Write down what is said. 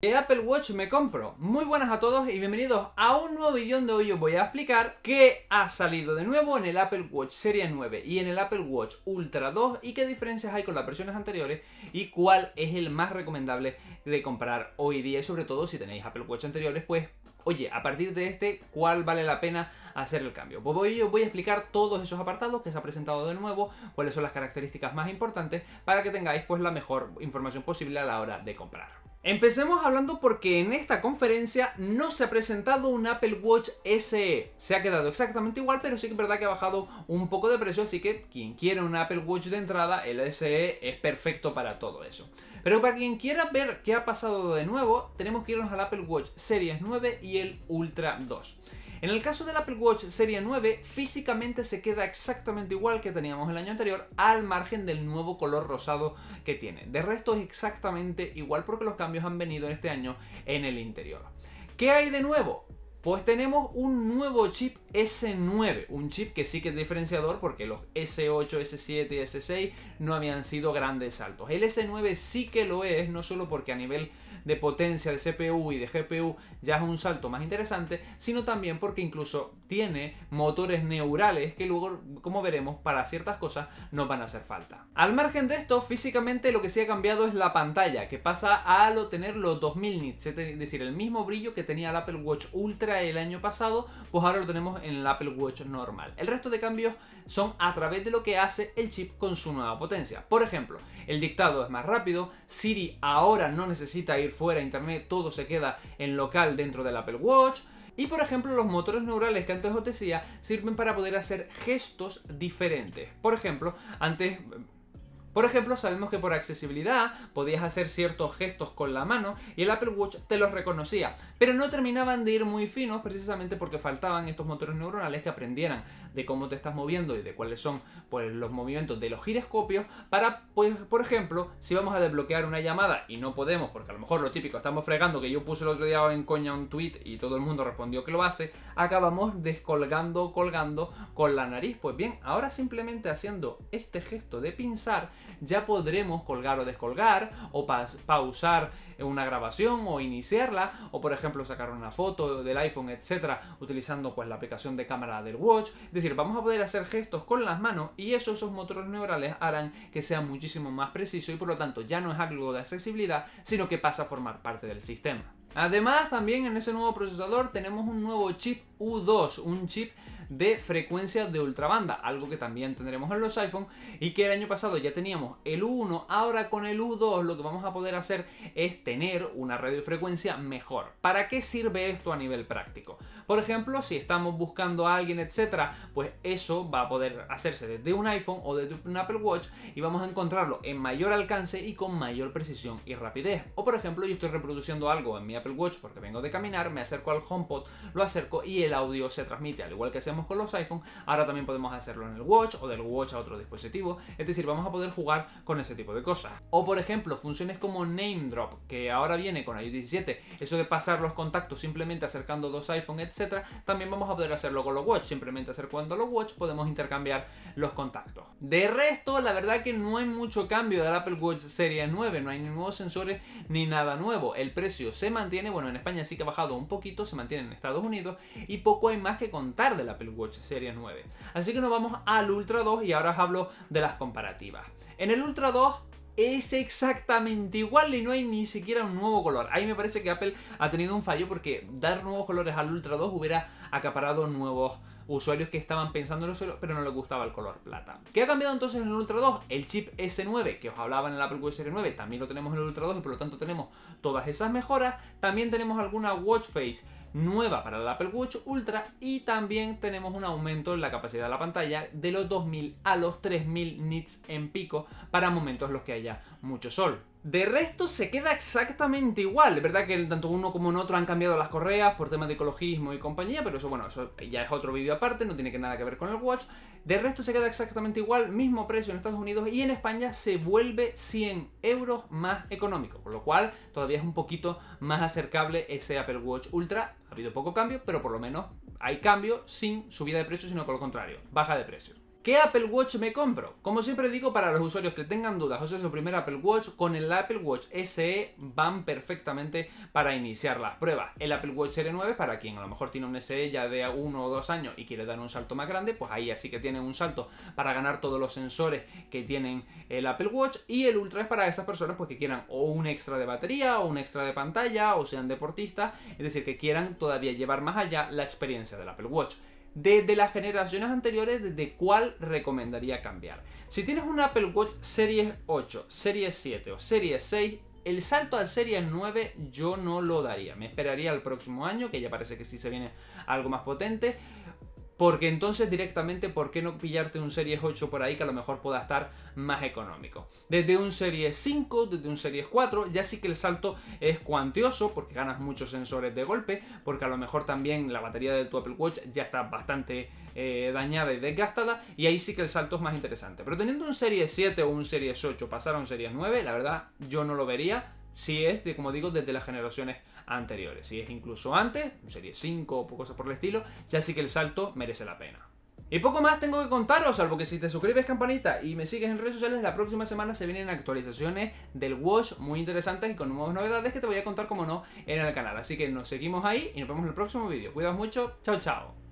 ¿Qué Apple Watch me compro? Muy buenas a todos y bienvenidos a un nuevo vídeo donde hoy os voy a explicar qué ha salido de nuevo en el Apple Watch Serie 9 y en el Apple Watch Ultra 2 y qué diferencias hay con las versiones anteriores y cuál es el más recomendable de comprar hoy día y sobre todo si tenéis Apple Watch anteriores pues oye, a partir de este, ¿cuál vale la pena hacer el cambio? Pues os voy a explicar todos esos apartados que se ha presentado de nuevo, cuáles son las características más importantes, para que tengáis pues la mejor información posible a la hora de comprar. Empecemos hablando porque en esta conferencia no se ha presentado un Apple Watch SE. Se ha quedado exactamente igual, pero sí que es verdad que ha bajado un poco de precio, así que quien quiera un Apple Watch de entrada, el SE es perfecto para todo eso. Pero para quien quiera ver qué ha pasado de nuevo, tenemos que irnos al Apple Watch Series 9 y el Ultra 2. En el caso del Apple Watch Serie 9, físicamente se queda exactamente igual que teníamos el año anterior, al margen del nuevo color rosado que tiene. De resto es exactamente igual porque los cambios han venido este año en el interior. ¿Qué hay de nuevo? Pues tenemos un nuevo chip S9, un chip que sí que es diferenciador porque los S8, S7 y S6 no habían sido grandes saltos. El S9 sí que lo es, no solo porque a nivel de potencia de CPU y de GPU ya es un salto más interesante, sino también porque incluso tiene motores neurales que luego, como veremos, para ciertas cosas no van a hacer falta. Al margen de esto, físicamente lo que sí ha cambiado es la pantalla, que pasa a lo tener los 2000 nits, es decir, el mismo brillo que tenía el Apple Watch Ultra el año pasado, pues ahora lo tenemos en el Apple Watch normal. El resto de cambios son a través de lo que hace el chip con su nueva potencia. Por ejemplo, el dictado es más rápido, Siri ahora no necesita ir fuera internet, todo se queda en local dentro del Apple Watch. Y por ejemplo, los motores neurales que antes os decía sirven para poder hacer gestos diferentes. Por ejemplo, antes por ejemplo, sabemos que por accesibilidad podías hacer ciertos gestos con la mano y el Apple Watch te los reconocía, pero no terminaban de ir muy finos precisamente porque faltaban estos motores neuronales que aprendieran de cómo te estás moviendo y de cuáles son pues, los movimientos de los giroscopios para, pues, por ejemplo, si vamos a desbloquear una llamada y no podemos, porque a lo mejor lo típico, estamos fregando, que yo puse el otro día en coña un tweet y todo el mundo respondió que lo hace, acabamos descolgando, colgando con la nariz. Pues bien, ahora simplemente haciendo este gesto de pinzar, ya podremos colgar o descolgar, o pausar una grabación o iniciarla, o por ejemplo sacar una foto del iPhone, etcétera, utilizando pues la aplicación de cámara del Watch. Es decir, vamos a poder hacer gestos con las manos y eso, esos motores neurales harán que sea muchísimo más preciso y por lo tanto ya no es algo de accesibilidad, sino que pasa a formar parte del sistema. Además, también en ese nuevo procesador tenemos un nuevo chip U2, un chip de frecuencia de ultrabanda, algo que también tendremos en los iPhone y que el año pasado ya teníamos el U1, ahora con el U2 lo que vamos a poder hacer es tener una radiofrecuencia mejor. ¿Para qué sirve esto a nivel práctico? Por ejemplo, si estamos buscando a alguien, etcétera, pues eso va a poder hacerse desde un iPhone o desde un Apple Watch y vamos a encontrarlo en mayor alcance y con mayor precisión y rapidez. O por ejemplo, yo estoy reproduciendo algo en mi Apple Watch porque vengo de caminar, me acerco al HomePod, lo acerco y el audio se transmite, al igual que hacemos con los iPhone, ahora también podemos hacerlo en el Watch o del Watch a otro dispositivo, es decir, vamos a poder jugar con ese tipo de cosas. O por ejemplo, funciones como Name Drop, que ahora viene con iOS 17, eso de pasar los contactos simplemente acercando dos iPhone, etcétera, también vamos a poder hacerlo con los Watch, simplemente acercando los Watch podemos intercambiar los contactos. De resto, la verdad que no hay mucho cambio del Apple Watch serie 9, no hay nuevos sensores ni nada nuevo. El precio se mantiene, bueno, en España sí que ha bajado un poquito, se mantiene en Estados Unidos y poco hay más que contar del Apple Watch Series 9. Así que nos vamos al Ultra 2 y ahora os hablo de las comparativas. En el Ultra 2 es exactamente igual y no hay ni siquiera un nuevo color. Ahí me parece que Apple ha tenido un fallo porque dar nuevos colores al Ultra 2 hubiera acaparado nuevos usuarios que estaban pensando en el solo, pero no les gustaba el color plata. ¿Qué ha cambiado entonces en el Ultra 2? El chip S9, que os hablaba en el Apple Watch Series 9, también lo tenemos en el Ultra 2 y por lo tanto tenemos todas esas mejoras. También tenemos alguna watch face nueva para el Apple Watch Ultra y también tenemos un aumento en la capacidad de la pantalla de los 2000 a los 3000 nits en pico para momentos en los que haya mucho sol. De resto se queda exactamente igual. Es verdad que tanto uno como el otro han cambiado las correas por temas de ecologismo y compañía, pero eso bueno, eso ya es otro vídeo aparte, no tiene que nada que ver con el Watch. De resto se queda exactamente igual, mismo precio en Estados Unidos y en España se vuelve 100 euros más económico, por lo cual todavía es un poquito más acercable ese Apple Watch Ultra. Ha habido poco cambio, pero por lo menos hay cambio sin subida de precio, sino con lo contrario, baja de precio. ¿Qué Apple Watch me compro? Como siempre digo, para los usuarios que tengan dudas o sea su primer Apple Watch, con el Apple Watch SE van perfectamente para iniciar las pruebas. El Apple Watch Series 9, para quien a lo mejor tiene un SE ya de uno o dos años y quiere dar un salto más grande, pues ahí así que tiene un salto para ganar todos los sensores que tienen el Apple Watch. Y el Ultra es para esas personas pues, que quieran o un extra de batería, o un extra de pantalla, o sean deportistas, es decir, que quieran todavía llevar más allá la experiencia del Apple Watch desde las generaciones anteriores de cuál recomendaría cambiar. Si tienes un Apple Watch Series 8, Series 7 o Series 6, el salto al Series 9 yo no lo daría. Me esperaría el próximo año, que ya parece que sí se viene algo más potente. Porque entonces directamente, ¿por qué no pillarte un Series 8 por ahí que a lo mejor pueda estar más económico? Desde un Series 5, desde un Series 4, ya sí que el salto es cuantioso porque ganas muchos sensores de golpe, porque a lo mejor también la batería del tu Apple Watch ya está bastante eh, dañada y desgastada, y ahí sí que el salto es más interesante. Pero teniendo un Series 7 o un Series 8, pasar a un Series 9, la verdad yo no lo vería si es, de, como digo, desde las generaciones anteriores. Si es incluso antes, serie 5 o cosas por el estilo, ya sí que el salto merece la pena. Y poco más tengo que contaros, salvo que si te suscribes campanita y me sigues en redes sociales, la próxima semana se vienen actualizaciones del Watch muy interesantes y con nuevas novedades que te voy a contar como no en el canal. Así que nos seguimos ahí y nos vemos en el próximo vídeo. Cuidaos mucho, chao chao.